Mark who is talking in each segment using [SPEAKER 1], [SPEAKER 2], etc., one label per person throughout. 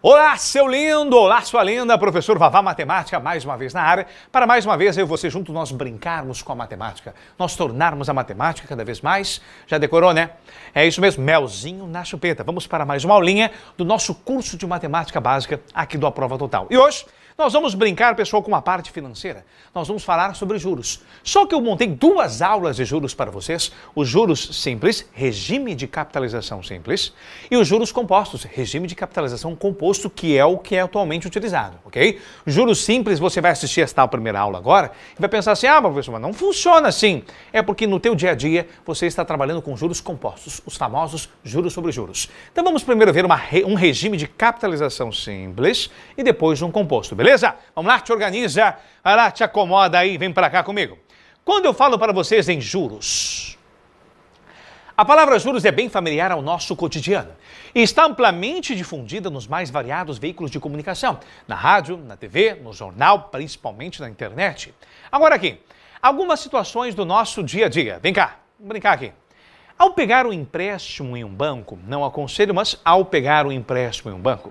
[SPEAKER 1] Olá, seu lindo! Olá, sua linda! Professor Vavá Matemática, mais uma vez na área, para mais uma vez eu e você junto nós brincarmos com a matemática, nós tornarmos a matemática cada vez mais. Já decorou, né? É isso mesmo, melzinho na chupeta. Vamos para mais uma aulinha do nosso curso de matemática básica aqui do A Prova Total. E hoje nós vamos brincar, pessoal, com a parte financeira. Nós vamos falar sobre juros. Só que eu montei duas aulas de juros para vocês: os juros simples, regime de capitalização simples, e os juros compostos, regime de capitalização composto, que é o que é atualmente utilizado, ok? Juros simples, você vai assistir esta primeira aula agora e vai pensar assim: ah, professor, mas não funciona assim. É porque no teu dia a dia você está trabalhando com juros compostos, os famosos juros sobre juros. Então vamos primeiro ver uma, um regime de capitalização simples e depois um composto, beleza? beleza? Vamos lá, te organiza, vai lá, te acomoda aí, vem para cá comigo. Quando eu falo para vocês em juros, a palavra juros é bem familiar ao nosso cotidiano e está amplamente difundida nos mais variados veículos de comunicação, na rádio, na TV, no jornal, principalmente na internet. Agora aqui, algumas situações do nosso dia a dia. Vem cá, vamos brincar aqui. Ao pegar um empréstimo em um banco, não aconselho, mas ao pegar um empréstimo em um banco,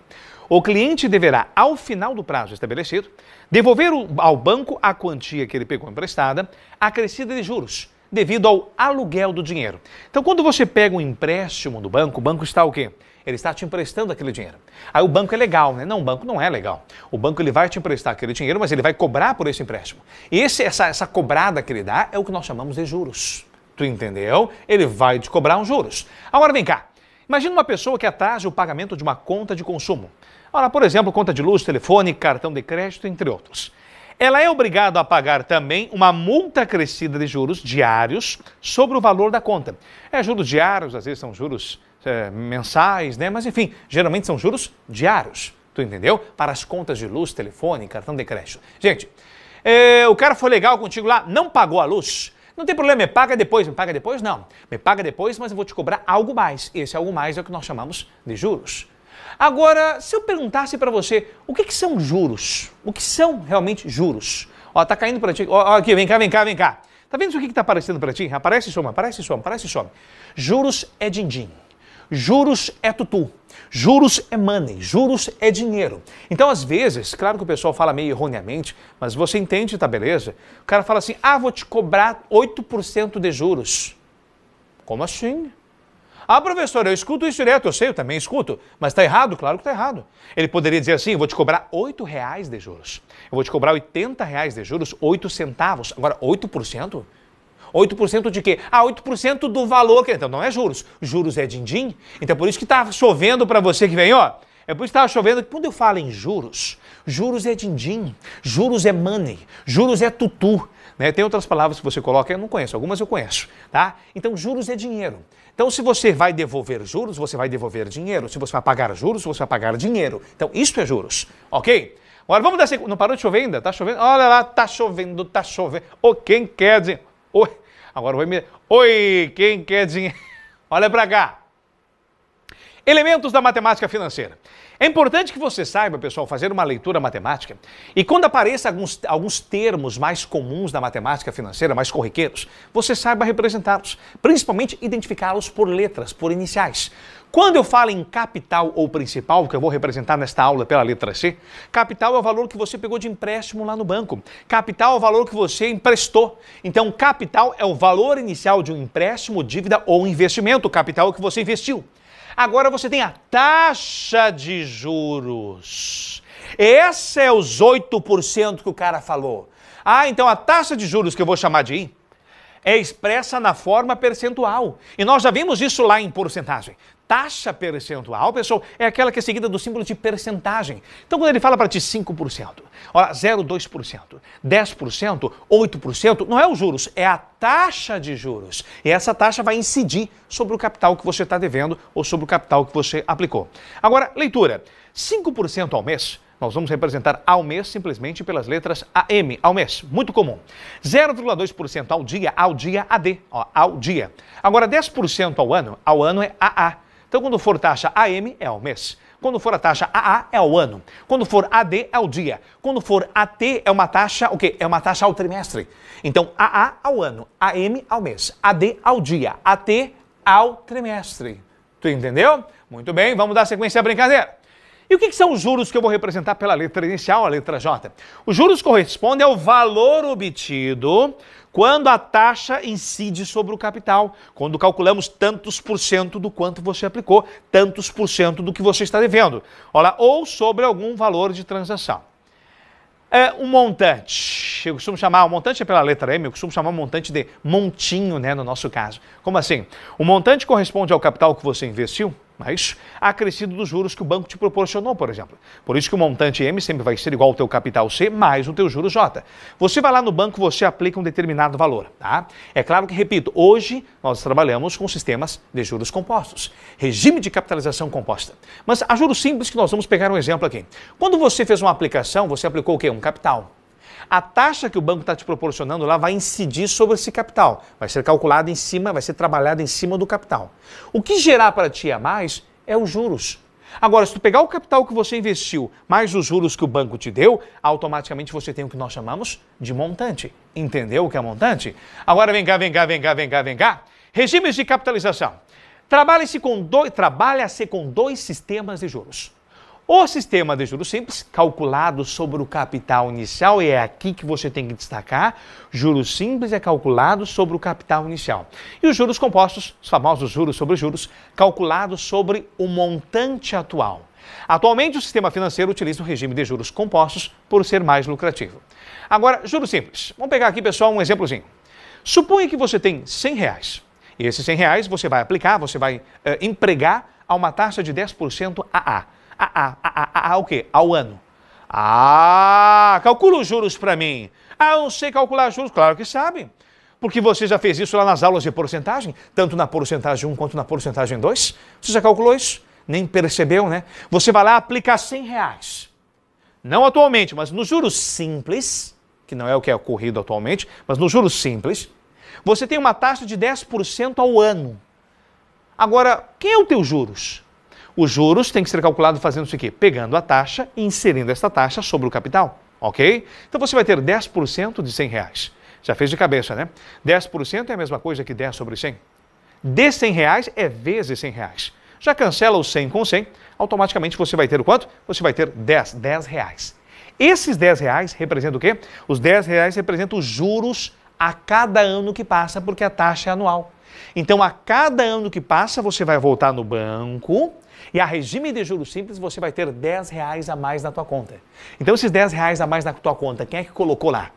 [SPEAKER 1] o cliente deverá, ao final do prazo estabelecido, devolver ao banco a quantia que ele pegou emprestada, acrescida de juros, devido ao aluguel do dinheiro. Então, quando você pega um empréstimo do banco, o banco está o quê? Ele está te emprestando aquele dinheiro. Aí o banco é legal, né? Não, o banco não é legal. O banco ele vai te emprestar aquele dinheiro, mas ele vai cobrar por esse empréstimo. E esse, essa, essa cobrada que ele dá é o que nós chamamos de juros. Tu entendeu? Ele vai te cobrar uns juros. Agora vem cá, Imagina uma pessoa que atrasa o pagamento de uma conta de consumo. Ora, por exemplo, conta de luz, telefone, cartão de crédito, entre outros. Ela é obrigada a pagar também uma multa crescida de juros diários sobre o valor da conta. É juros diários, às vezes são juros é, mensais, né? Mas enfim, geralmente são juros diários. Tu entendeu? Para as contas de luz, telefone, cartão de crédito. Gente, é, o cara foi legal contigo lá, não pagou a luz não tem problema, me paga depois, me paga depois? Não. Me paga depois, mas eu vou te cobrar algo mais. Esse algo mais é o que nós chamamos de juros. Agora, se eu perguntasse para você, o que, que, são juros? O que são realmente juros? Ó, tá caindo para ti. Ó, ó, aqui, vem cá, vem cá, vem cá. Tá vendo o que tá aparecendo para ti? Aparece e some, aparece e some, aparece e some. Juros é din-din. Juros é tutu. Juros é money, juros é dinheiro. Então, às vezes, claro que o pessoal fala meio erroneamente, mas você entende, tá beleza? O cara fala assim: ah, vou te cobrar 8% de juros. Como assim? Ah, professor, eu escuto isso direto, eu sei, eu também escuto, mas está errado? Claro que está errado. Ele poderia dizer assim, eu vou te cobrar R$ reais de juros, eu vou te cobrar R$ reais de juros, 8 centavos. Agora, 8%? 8% de quê? Ah, 8% do valor que. Então não é juros. Juros é din-din. Então é por isso que está chovendo para você que vem, ó. É por isso que estava tá chovendo. Quando eu falo em juros, juros é din-din, juros é money, juros é tutu. Né? Tem outras palavras que você coloca, eu não conheço, algumas eu conheço. Tá? Então, juros é dinheiro. Então, se você vai devolver juros, você vai devolver dinheiro. Se você vai pagar juros, você vai pagar dinheiro. Então, isso é juros, ok? Agora, vamos dar sequência. Não parou de chover ainda? Tá chovendo? Olha lá, tá chovendo, tá chovendo. Ô, oh, quem quer dizer... Oi, agora vai me. Oi, quem quer dinheiro? Olha para cá. Elementos da matemática financeira. É importante que você saiba, pessoal, fazer uma leitura matemática. E quando apareçam alguns, alguns termos mais comuns da matemática financeira, mais corriqueiros, você saiba representá-los, principalmente identificá-los por letras, por iniciais. Quando eu falo em capital ou principal, que eu vou representar nesta aula pela letra C, capital é o valor que você pegou de empréstimo lá no banco. Capital é o valor que você emprestou. Então, capital é o valor inicial de um empréstimo, dívida ou investimento, capital é o que você investiu. Agora você tem a taxa de juros. Esse é os 8% que o cara falou. Ah, então a taxa de juros que eu vou chamar de I é expressa na forma percentual. E nós já vimos isso lá em porcentagem taxa percentual, pessoal, é aquela que é seguida do símbolo de percentagem. Então, quando ele fala para ti 5%, olha, 0,2%, 10%, 8%, não é os juros, é a taxa de juros. E essa taxa vai incidir sobre o capital que você está devendo ou sobre o capital que você aplicou. Agora, leitura: 5% ao mês. Nós vamos representar ao mês simplesmente pelas letras AM, ao mês, muito comum. 0,2% ao dia, ao dia AD, ó, ao dia. Agora 10% ao ano, ao ano é AA. Então, quando for taxa AM, é ao mês. Quando for a taxa AA, é ao ano. Quando for AD, é ao dia. Quando for AT, é uma taxa, o quê? É uma taxa ao trimestre. Então, AA ao ano, AM ao mês, AD ao dia, AT ao trimestre. Tu entendeu? Muito bem, vamos dar sequência à brincadeira. E o que, são os juros que eu vou representar pela letra inicial, a letra J? Os juros correspondem ao valor obtido quando a taxa incide sobre o capital, quando calculamos tantos por cento do quanto você aplicou, tantos por cento do que você está devendo, olha, ou sobre algum valor de transação. É um montante, eu costumo chamar, o montante é pela letra M, eu costumo chamar o montante de montinho, né, no nosso caso. Como assim? O montante corresponde ao capital que você investiu, mas acrescido dos juros que o banco te proporcionou, por exemplo. Por isso que o montante M sempre vai ser igual ao teu capital C mais o teu juro J. Você vai lá no banco, você aplica um determinado valor, tá? É claro que, repito, hoje nós trabalhamos com sistemas de juros compostos, regime de capitalização composta. Mas a juros simples que nós vamos pegar um exemplo aqui. Quando você fez uma aplicação, você aplicou o quê? Um capital a taxa que o banco está te proporcionando lá vai incidir sobre esse capital. Vai ser calculada em cima, vai ser trabalhada em cima do capital. O que gerar para ti a mais é os juros. Agora, se tu pegar o capital que você investiu mais os juros que o banco te deu, automaticamente você tem o que nós chamamos de montante. Entendeu o que é montante? Agora vem cá, vem cá, vem cá, vem cá, vem cá. Regimes de capitalização. Trabalha-se com dois, trabalha-se com dois sistemas de juros. O sistema de juros simples, calculado sobre o capital inicial, e é aqui que você tem que destacar, juros simples é calculado sobre o capital inicial. E os juros compostos, os famosos juros sobre juros, calculados sobre o montante atual. Atualmente, o sistema financeiro utiliza o regime de juros compostos por ser mais lucrativo. Agora, juros simples. Vamos pegar aqui, pessoal, um exemplozinho. Suponha que você tem 100 reais. E esses 100 reais você vai aplicar, você vai uh, empregar a uma taxa de 10% AA. Ah, ah, ah, ah, o quê? Ao ano. Ah, calcula os juros para mim. Ah, eu não sei calcular juros. Claro que sabe. Porque você já fez isso lá nas aulas de porcentagem, tanto na porcentagem 1 quanto na porcentagem 2. Você já calculou isso? Nem percebeu, né? Você vai lá aplicar 100 reais. Não atualmente, mas no juros simples, que não é o que é ocorrido atualmente, mas no juros simples, você tem uma taxa de 10% ao ano. Agora, quem é o teu juros? Os juros têm que ser calculados fazendo o quê? Pegando a taxa e inserindo esta taxa sobre o capital, ok? Então você vai ter 10% de 100 reais. Já fez de cabeça, né? 10% é a mesma coisa que 10 sobre 100. De 100 reais é vezes 100 reais. Já cancela o 100 com 100, automaticamente você vai ter o quanto? Você vai ter 10, 10 reais. Esses 10 reais representam o quê? Os 10 reais representam os juros a cada ano que passa, porque a taxa é anual. Então, a cada ano que passa, você vai voltar no banco e a regime de juros simples, você vai ter 10 reais a mais na tua conta. Então, esses 10 reais a mais na tua conta, quem é que colocou lá?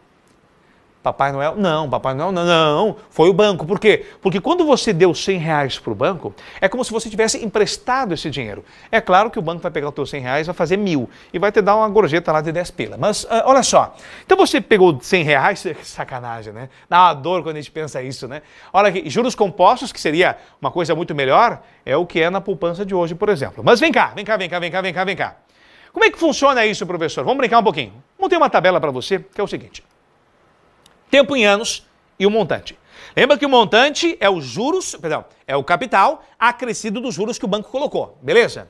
[SPEAKER 1] Papai Noel? Não, Papai Noel não, não, foi o banco. Por quê? Porque quando você deu 100 reais para o banco, é como se você tivesse emprestado esse dinheiro. É claro que o banco vai pegar os teus 100 reais, vai fazer mil e vai te dar uma gorjeta lá de 10 pila. Mas uh, olha só, então você pegou 100 reais, sacanagem, né? Dá uma dor quando a gente pensa isso, né? Olha aqui, juros compostos, que seria uma coisa muito melhor, é o que é na poupança de hoje, por exemplo. Mas vem cá, vem cá, vem cá, vem cá, vem cá, vem cá. Como é que funciona isso, professor? Vamos brincar um pouquinho. Montei uma tabela para você, que é o seguinte tempo em anos e o montante. Lembra que o montante é os juros, perdão, é o capital acrescido dos juros que o banco colocou, beleza?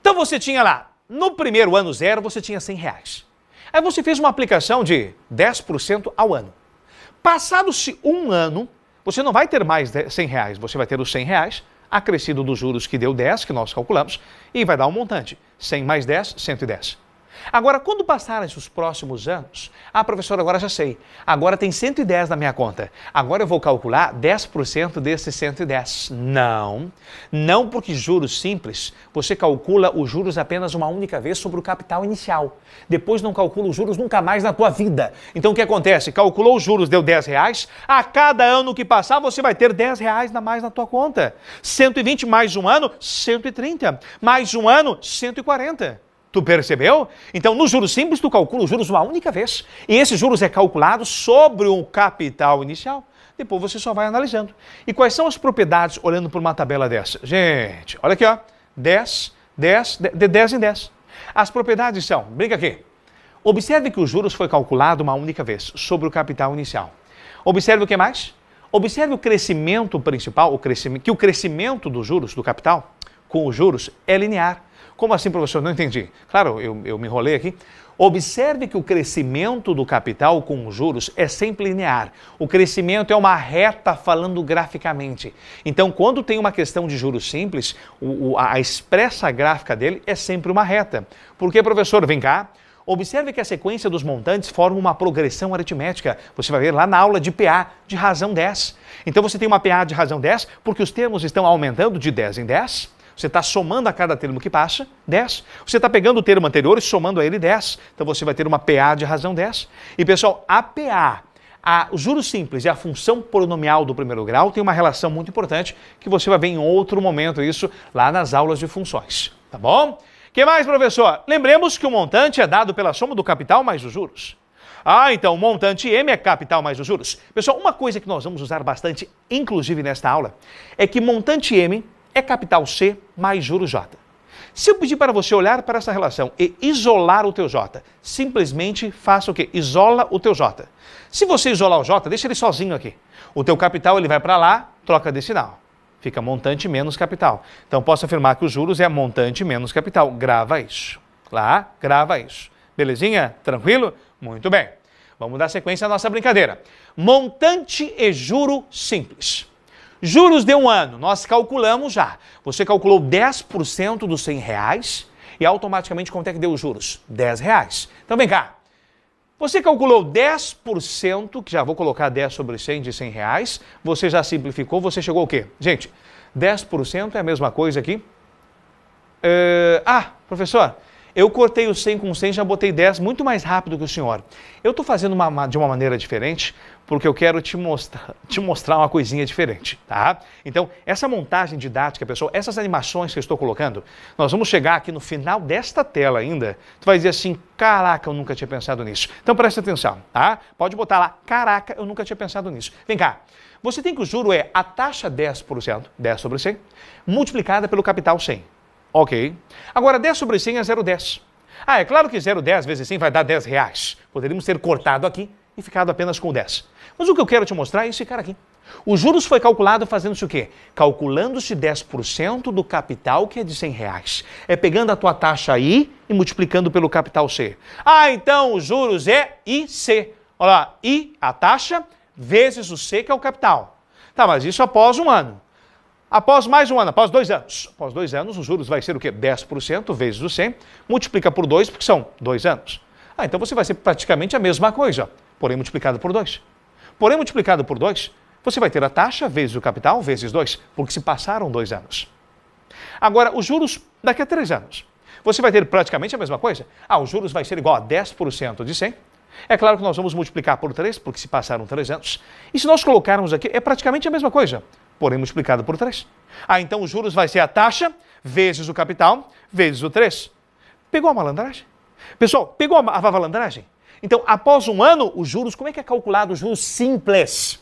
[SPEAKER 1] Então você tinha lá, no primeiro ano zero, você tinha 100 reais. Aí você fez uma aplicação de 10% ao ano. Passado-se um ano, você não vai ter mais 100 reais, você vai ter os 100 reais acrescido dos juros que deu 10, que nós calculamos, e vai dar um montante. 100 mais 10, 110. Agora, quando passarem os próximos anos, ah, professor, agora já sei, agora tem 110 na minha conta, agora eu vou calcular 10% desses 110. Não, não porque juros simples, você calcula os juros apenas uma única vez sobre o capital inicial. Depois não calcula os juros nunca mais na tua vida. Então o que acontece? Calculou os juros, deu 10 reais, a cada ano que passar você vai ter 10 reais a mais na tua conta. 120 mais um ano, 130. Mais um ano, 140. Tu percebeu? Então, nos juros simples, tu calcula os juros uma única vez. E esses juros é calculado sobre o capital inicial. Depois você só vai analisando. E quais são as propriedades olhando por uma tabela dessa? Gente, olha aqui, ó. 10, 10, de 10 em 10. As propriedades são, brinca aqui. Observe que os juros foi calculado uma única vez sobre o capital inicial. Observe o que mais? Observe o crescimento principal, o crescimento, que o crescimento dos juros, do capital, com os juros, é linear. Como assim, professor? Não entendi. Claro, eu, eu me enrolei aqui. Observe que o crescimento do capital com juros é sempre linear. O crescimento é uma reta falando graficamente. Então, quando tem uma questão de juros simples, o, o, a expressa gráfica dele é sempre uma reta. Por que, professor? Vem cá. Observe que a sequência dos montantes forma uma progressão aritmética. Você vai ver lá na aula de PA de razão 10. Então você tem uma PA de razão 10 porque os termos estão aumentando de 10 em 10 você está somando a cada termo que passa, 10. Você está pegando o termo anterior e somando a ele 10. Então você vai ter uma PA de razão 10. E pessoal, a PA, a, o juro simples e a função polinomial do primeiro grau tem uma relação muito importante que você vai ver em outro momento isso lá nas aulas de funções. Tá bom? que mais, professor? Lembremos que o montante é dado pela soma do capital mais os juros. Ah, então o montante M é capital mais os juros. Pessoal, uma coisa que nós vamos usar bastante, inclusive nesta aula, é que montante M é capital C mais juro J. Se eu pedir para você olhar para essa relação e isolar o teu J, simplesmente faça o quê? Isola o teu J. Se você isolar o J, deixa ele sozinho aqui. O teu capital ele vai para lá, troca de sinal. Fica montante menos capital. Então posso afirmar que os juros é montante menos capital. Grava isso. Lá, grava isso. Belezinha? Tranquilo? Muito bem. Vamos dar sequência à nossa brincadeira. Montante e juro simples. Juros de um ano, nós calculamos já. Você calculou 10% dos 100 reais e automaticamente quanto é que deu os juros? 10 reais. Então vem cá. Você calculou 10%, que já vou colocar 10 sobre 100 de 100 reais, você já simplificou, você chegou ao quê? Gente, 10% é a mesma coisa aqui. Uh, ah, professor, eu cortei o 100 com 100, já botei 10 muito mais rápido que o senhor. Eu estou fazendo uma, de uma maneira diferente porque eu quero te mostrar, te mostrar uma coisinha diferente, tá? Então, essa montagem didática, pessoal, essas animações que eu estou colocando, nós vamos chegar aqui no final desta tela ainda, tu vai dizer assim, caraca, eu nunca tinha pensado nisso. Então, presta atenção, tá? Pode botar lá, caraca, eu nunca tinha pensado nisso. Vem cá, você tem que o juro é a taxa 10%, 10 sobre 100, multiplicada pelo capital 100. Ok. Agora, 10 sobre 100 é 0,10. Ah, é claro que 0,10 vezes 100 vai dar 10 reais. Poderíamos ter cortado aqui e ficado apenas com 10. Mas o que eu quero te mostrar é esse cara aqui. O juros foi calculado fazendo-se o quê? Calculando-se 10% do capital, que é de 100 reais. É pegando a tua taxa I e multiplicando pelo capital C. Ah, então os juros é IC. Olha lá, I, a taxa, vezes o C, que é o capital. Tá, mas isso após um ano. Após mais um ano, após dois anos. Após dois anos, os juros vai ser o quê? 10% vezes o 100, multiplica por 2, porque são dois anos. Ah, então você vai ser praticamente a mesma coisa, porém multiplicado por 2. Porém, multiplicado por 2, você vai ter a taxa vezes o capital vezes 2, porque se passaram dois anos. Agora, os juros daqui a três anos. Você vai ter praticamente a mesma coisa? Ah, os juros vai ser igual a 10% de 100. É claro que nós vamos multiplicar por 3, porque se passaram três anos. E se nós colocarmos aqui, é praticamente a mesma coisa, porém multiplicado por 3. Ah, então os juros vai ser a taxa vezes o capital vezes o 3. Pegou a malandragem? Pessoal, pegou a, a malandragem? Então, após um ano, os juros, como é que é calculado os juros simples?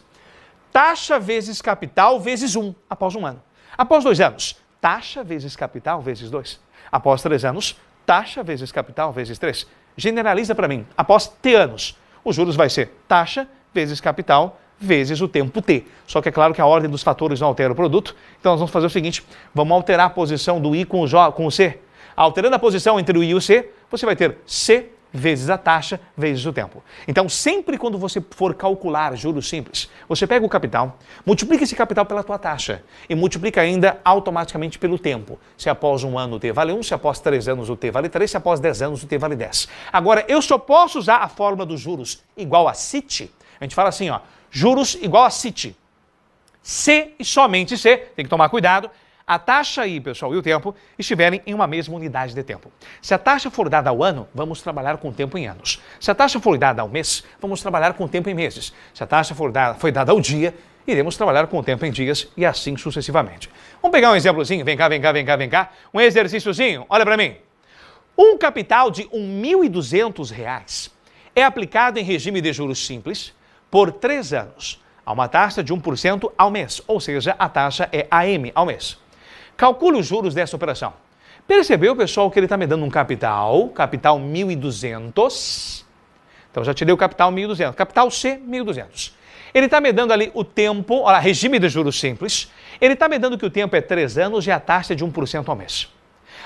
[SPEAKER 1] Taxa vezes capital vezes 1, um, após um ano. Após dois anos, taxa vezes capital vezes 2. Após três anos, taxa vezes capital vezes 3. Generaliza para mim, após T anos, os juros vai ser taxa vezes capital vezes o tempo T. Só que é claro que a ordem dos fatores não altera o produto, então nós vamos fazer o seguinte, vamos alterar a posição do I com o, J, com o C. Alterando a posição entre o I e o C, você vai ter C vezes a taxa, vezes o tempo. Então, sempre quando você for calcular juros simples, você pega o capital, multiplica esse capital pela tua taxa e multiplica ainda automaticamente pelo tempo. Se após um ano o T vale 1, se após três anos o T vale 3, se após 10 anos o T vale 10. Agora, eu só posso usar a fórmula dos juros igual a CIT. A gente fala assim, ó, juros igual a CIT. C e somente C, tem que tomar cuidado, a taxa e, pessoal, e o tempo estiverem em uma mesma unidade de tempo. Se a taxa for dada ao ano, vamos trabalhar com o tempo em anos. Se a taxa for dada ao mês, vamos trabalhar com o tempo em meses. Se a taxa for dada, foi dada ao dia, iremos trabalhar com o tempo em dias e assim sucessivamente. Vamos pegar um exemplozinho? Vem cá, vem cá, vem cá, vem cá. Um exercíciozinho? Olha para mim. Um capital de R$ 1.200 é aplicado em regime de juros simples por três anos, a uma taxa de 1% ao mês, ou seja, a taxa é AM ao mês. Calcule os juros dessa operação. Percebeu, pessoal, que ele está me dando um capital, capital 1.200. Então, já tirei o capital 1.200. Capital C, 1.200. Ele está me dando ali o tempo, olha, regime de juros simples. Ele está me dando que o tempo é 3 anos e a taxa é de 1% ao mês.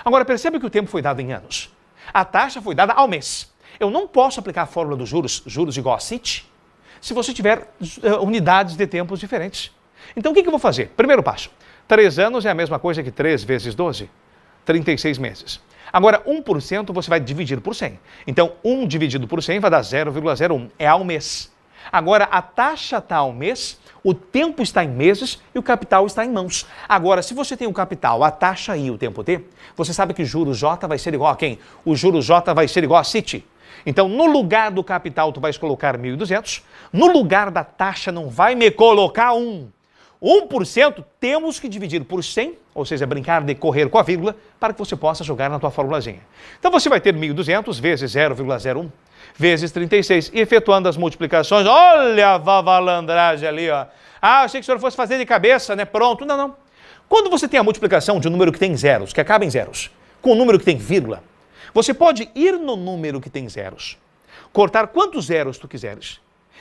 [SPEAKER 1] Agora, perceba que o tempo foi dado em anos. A taxa foi dada ao mês. Eu não posso aplicar a fórmula dos juros, juros igual a CIT, se você tiver uh, unidades de tempos diferentes. Então, o que, que eu vou fazer? Primeiro passo, 3 anos é a mesma coisa que 3 vezes 12? 36 meses. Agora, 1% você vai dividir por 100. Então, 1 dividido por 100 então, vai dar 0,01. É ao mês. Agora, a taxa está ao mês, o tempo está em meses e o capital está em mãos. Agora, se você tem o capital, a taxa e o tempo T, você sabe que o juro J vai ser igual a quem? O juro J vai ser igual a Citi. Então, no lugar do capital, tu vais colocar 1.200. No lugar da taxa, não vai me colocar 1. Um. 1% temos que dividir por 100, ou seja, brincar de correr com a vírgula, para que você possa jogar na tua formulazinha. Então você vai ter 1.200 vezes 0,01 vezes 36, e efetuando as multiplicações, olha a vavalandragem ali, ó. Ah, achei que o senhor fosse fazer de cabeça, né? Pronto. Não, não. Quando você tem a multiplicação de um número que tem zeros, que acaba em zeros, com um número que tem vírgula, você pode ir no número que tem zeros, cortar quantos zeros tu quiseres,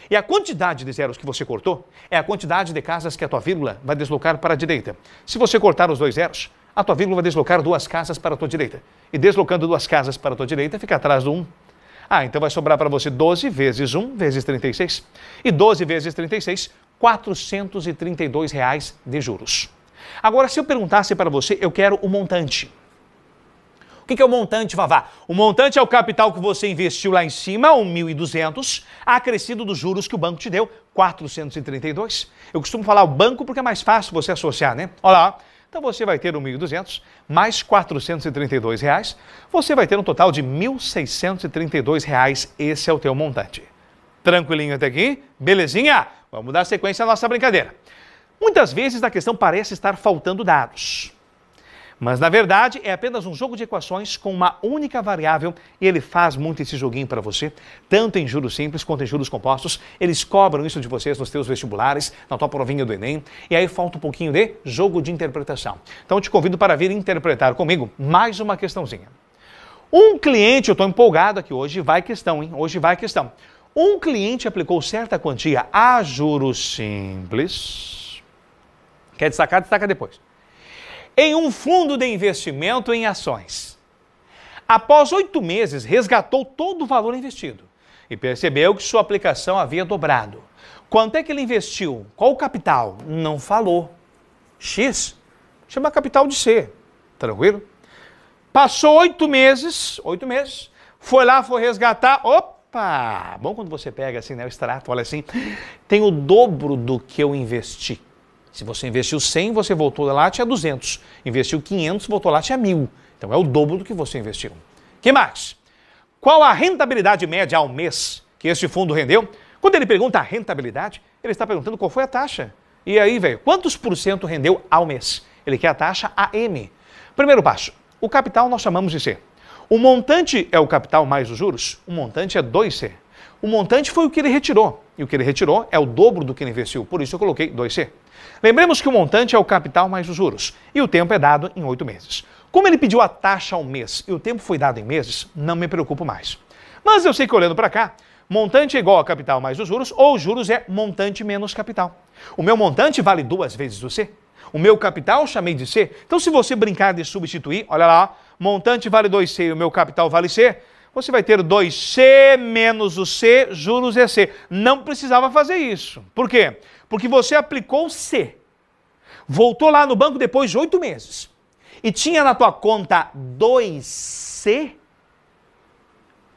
[SPEAKER 1] e a quantidade de zeros que você cortou é a quantidade de casas que a tua vírgula vai deslocar para a direita. Se você cortar os dois zeros, a tua vírgula vai deslocar duas casas para a tua direita. E deslocando duas casas para a tua direita, fica atrás do 1. Ah, então vai sobrar para você 12 vezes 1 vezes 36. E 12 vezes 36, 432 reais de juros. Agora, se eu perguntasse para você, eu quero o um montante que, que é o montante, Vavá? O montante é o capital que você investiu lá em cima, 1.200, acrescido dos juros que o banco te deu, 432. Eu costumo falar o banco porque é mais fácil você associar, né? Olha lá. Então você vai ter 1.200 mais R$ reais. Você vai ter um total de R$ 1.632. Reais. Esse é o teu montante. Tranquilinho até aqui? Belezinha? Vamos dar sequência à nossa brincadeira. Muitas vezes na questão parece estar faltando dados. Mas na verdade é apenas um jogo de equações com uma única variável e ele faz muito esse joguinho para você, tanto em juros simples quanto em juros compostos. Eles cobram isso de vocês nos seus vestibulares, na tua provinha do Enem, e aí falta um pouquinho de jogo de interpretação. Então te convido para vir interpretar comigo mais uma questãozinha. Um cliente, eu estou empolgado aqui hoje, vai questão, hein? Hoje vai questão. Um cliente aplicou certa quantia a juros simples. Quer destacar? Destaca depois em um fundo de investimento em ações. Após oito meses, resgatou todo o valor investido e percebeu que sua aplicação havia dobrado. Quanto é que ele investiu? Qual o capital? Não falou. X? Chama capital de C. Tranquilo? Passou oito meses, oito meses, foi lá, foi resgatar, opa! Bom quando você pega assim, né, o extrato, olha assim, tem o dobro do que eu investi. Se você investiu 100, você voltou lá tinha 200. Investiu 500, voltou lá tinha 1000. Então é o dobro do que você investiu. Que mais? Qual a rentabilidade média ao mês que este fundo rendeu? Quando ele pergunta a rentabilidade, ele está perguntando qual foi a taxa. E aí, velho, quantos por cento rendeu ao mês? Ele quer a taxa AM. Primeiro passo, o capital nós chamamos de C. O montante é o capital mais os juros? O montante é 2C. O montante foi o que ele retirou. E o que ele retirou é o dobro do que ele investiu. Por isso eu coloquei 2C. Lembremos que o montante é o capital mais os juros e o tempo é dado em oito meses. Como ele pediu a taxa ao mês e o tempo foi dado em meses, não me preocupo mais. Mas eu sei que olhando para cá, montante é igual a capital mais os juros ou juros é montante menos capital. O meu montante vale duas vezes o C. O meu capital chamei de C. Então, se você brincar de substituir, olha lá, montante vale 2C e o meu capital vale C, você vai ter 2C menos o C, juros é C. Não precisava fazer isso. Por quê? Porque você aplicou C, voltou lá no banco depois de oito meses e tinha na tua conta 2C,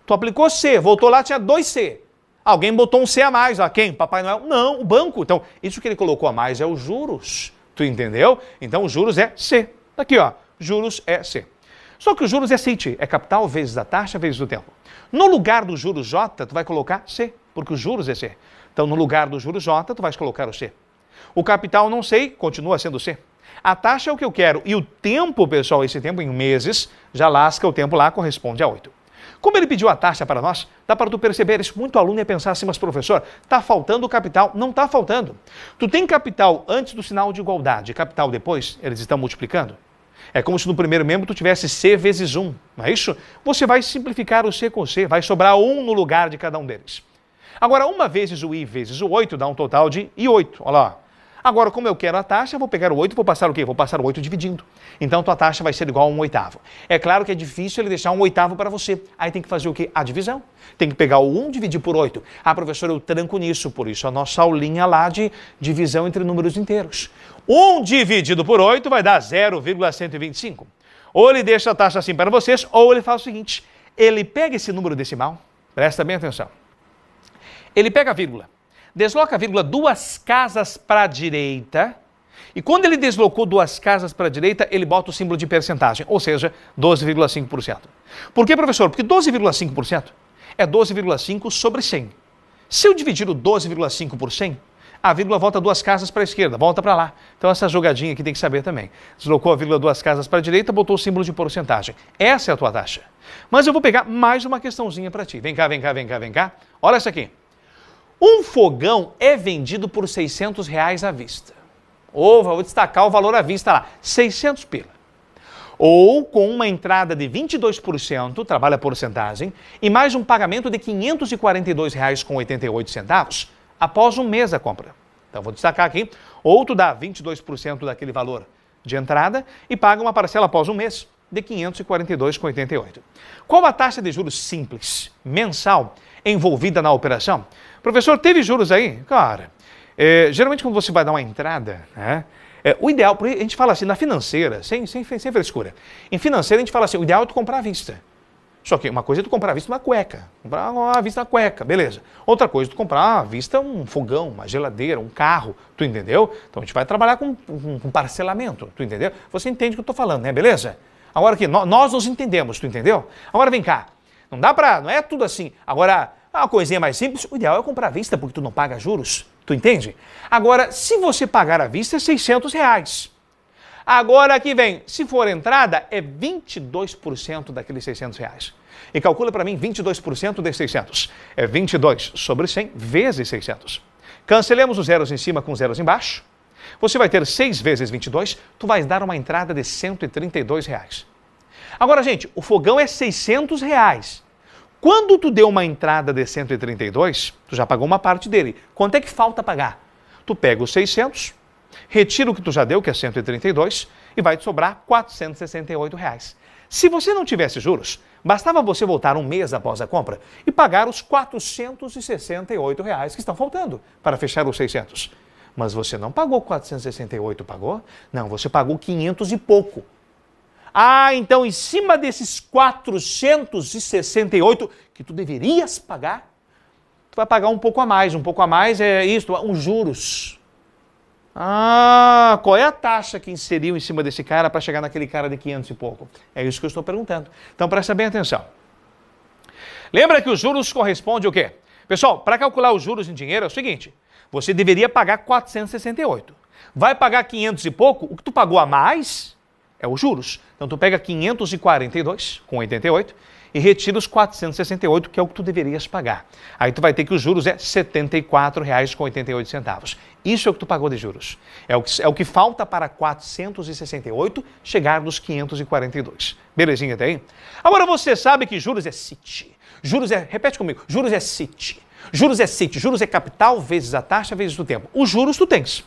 [SPEAKER 1] tu aplicou C, voltou lá tinha 2C. Alguém botou um C a mais, lá quem? Papai Noel? Não, o banco. Então, isso que ele colocou a mais é os juros. Tu entendeu? Então, os juros é C. Tá aqui, ó. Juros é C. Só que os juros é CIT, é capital vezes a taxa vezes o tempo. No lugar do juros J, tu vai colocar C, porque os juros é C. Então, no lugar do juro J, tu vais colocar o C. O capital, não sei, continua sendo C. A taxa é o que eu quero. E o tempo, pessoal, esse tempo em meses, já lasca o tempo lá, corresponde a 8. Como ele pediu a taxa para nós, dá para tu perceberes muito aluno ia é pensar assim, mas professor, tá faltando o capital. Não tá faltando. Tu tem capital antes do sinal de igualdade, capital depois, eles estão multiplicando. É como se no primeiro membro tu tivesse C vezes 1, não é isso? Você vai simplificar o C com C, vai sobrar um no lugar de cada um deles. Agora, 1 vezes o i vezes o 8 dá um total de i8, olha lá. Agora, como eu quero a taxa, eu vou pegar o 8 e vou passar o quê? Vou passar o 8 dividindo. Então, tua taxa vai ser igual a 1 oitavo. É claro que é difícil ele deixar um oitavo para você. Aí tem que fazer o quê? A divisão. Tem que pegar o 1 e dividir por 8. Ah, professor, eu tranco nisso. Por isso, a nossa aulinha lá de divisão entre números inteiros. 1 dividido por 8 vai dar 0,125. Ou ele deixa a taxa assim para vocês, ou ele faz o seguinte. Ele pega esse número decimal, presta bem atenção ele pega a vírgula, desloca a vírgula duas casas para a direita, e quando ele deslocou duas casas para a direita, ele bota o símbolo de percentagem, ou seja, 12,5%. Por que, professor? Porque 12,5% é 12,5 sobre 100. Se eu dividir o 12,5 por 100, a vírgula volta duas casas para a esquerda, volta para lá. Então essa jogadinha aqui tem que saber também. Deslocou a vírgula duas casas para a direita, botou o símbolo de porcentagem. Essa é a tua taxa. Mas eu vou pegar mais uma questãozinha para ti. Vem cá, vem cá, vem cá, vem cá. Olha essa aqui. Um fogão é vendido por 600 reais à vista. Ou, vou destacar o valor à vista lá, 600 pila. Ou com uma entrada de 22%, trabalha a porcentagem, e mais um pagamento de R$ 542,88 após um mês da compra. Então, vou destacar aqui, ou tu dá 22% daquele valor de entrada e paga uma parcela após um mês de 542,88. Qual a taxa de juros simples mensal envolvida na operação? Professor, teve juros aí? Cara, é, geralmente quando você vai dar uma entrada, né, é, o ideal, a gente fala assim, na financeira, sem, sem, sem frescura, em financeira a gente fala assim, o ideal é tu comprar à vista. Só que uma coisa é tu comprar à vista uma cueca, comprar à vista uma cueca, beleza. Outra coisa é tu comprar à vista um fogão, uma geladeira, um carro, tu entendeu? Então a gente vai trabalhar com, com, com parcelamento, tu entendeu? Você entende o que eu estou falando, né? Beleza? Agora aqui, nós nos entendemos, tu entendeu? Agora vem cá, não dá para, não é tudo assim. Agora, é uma coisinha mais simples, o ideal é comprar à vista, porque tu não paga juros. Tu entende? Agora, se você pagar à vista, é 600 reais. Agora que vem, se for entrada, é 22% daqueles 600 reais. E calcula para mim 22% de 600. É 22 sobre 100 vezes 600. Cancelemos os zeros em cima com os zeros embaixo. Você vai ter 6 vezes 22, tu vais dar uma entrada de 132 reais. Agora, gente, o fogão é 600 reais. Quando tu deu uma entrada de 132, tu já pagou uma parte dele. Quanto é que falta pagar? Tu pega os 600, retira o que tu já deu, que é 132, e vai te sobrar 468 reais. Se você não tivesse juros, bastava você voltar um mês após a compra e pagar os 468 reais que estão faltando para fechar os 600. Mas você não pagou 468, pagou? Não, você pagou 500 e pouco. Ah, então em cima desses 468 que tu deverias pagar, tu vai pagar um pouco a mais. Um pouco a mais é isso, os é juros. Ah, qual é a taxa que inseriu em cima desse cara para chegar naquele cara de 500 e pouco? É isso que eu estou perguntando. Então presta bem atenção. Lembra que os juros correspondem ao quê? Pessoal, para calcular os juros em dinheiro é o seguinte, você deveria pagar 468. Vai pagar 500 e pouco, o que tu pagou a mais é os juros. Então tu pega 542 com 88 e retira os 468, que é o que tu deverias pagar. Aí tu vai ter que os juros é R$ 74,88. Isso é o que tu pagou de juros. É o que, é o que falta para 468 chegar nos 542. Belezinha até aí? Agora você sabe que juros é City. Juros é, repete comigo, juros é City. Juros é City, juros é capital vezes a taxa vezes o tempo. Os juros tu tens.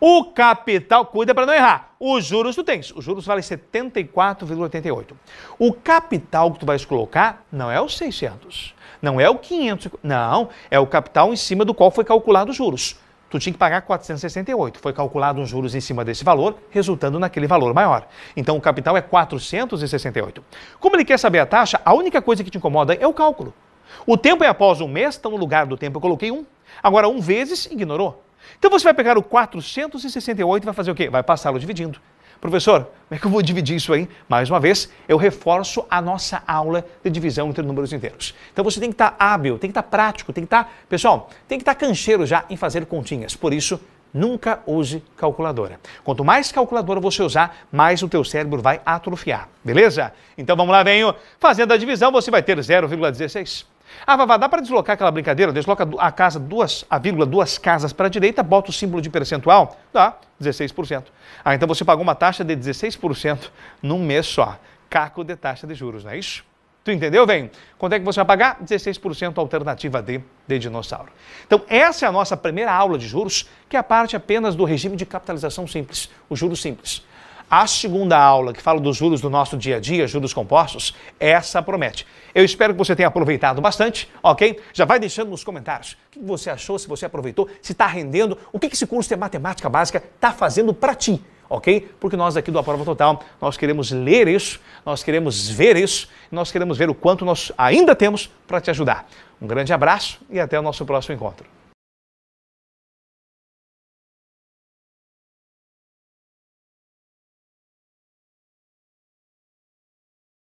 [SPEAKER 1] O capital, cuida para não errar, os juros tu tens. Os juros valem 74,88. O capital que tu vais colocar não é os 600, não é o 500, não, é o capital em cima do qual foi calculado os juros. Tu tinha que pagar 468, foi calculado uns juros em cima desse valor, resultando naquele valor maior. Então o capital é 468. Como ele quer saber a taxa, a única coisa que te incomoda é o cálculo. O tempo é após um mês, então no lugar do tempo eu coloquei um. Agora, um vezes, ignorou. Então você vai pegar o 468 e vai fazer o quê? Vai passá-lo dividindo. Professor, como é que eu vou dividir isso aí? Mais uma vez, eu reforço a nossa aula de divisão entre números inteiros. Então você tem que estar hábil, tem que estar prático, tem que estar, pessoal, tem que estar cancheiro já em fazer continhas. Por isso, nunca use calculadora. Quanto mais calculadora você usar, mais o teu cérebro vai atrofiar, beleza? Então vamos lá, venho. Fazendo a divisão, você vai ter 0,16. Ah, Vavá, dá para deslocar aquela brincadeira? Desloca a casa duas, a vírgula duas casas para a direita, bota o símbolo de percentual? Dá, 16%. Ah, então você pagou uma taxa de 16% num mês só. Caco de taxa de juros, não é isso? Tu entendeu, vem? Quanto é que você vai pagar? 16% alternativa D de dinossauro. Então, essa é a nossa primeira aula de juros, que é a parte apenas do regime de capitalização simples, o juros simples. A segunda aula que fala dos juros do nosso dia a dia, juros compostos, essa promete. Eu espero que você tenha aproveitado bastante, ok? Já vai deixando nos comentários o que você achou, se você aproveitou, se está rendendo, o que esse curso de matemática básica está fazendo para ti ok? Porque nós aqui do A Prova Total, nós queremos ler isso, nós queremos ver isso, nós queremos ver o quanto nós ainda temos para te ajudar. Um grande abraço e até o nosso próximo encontro.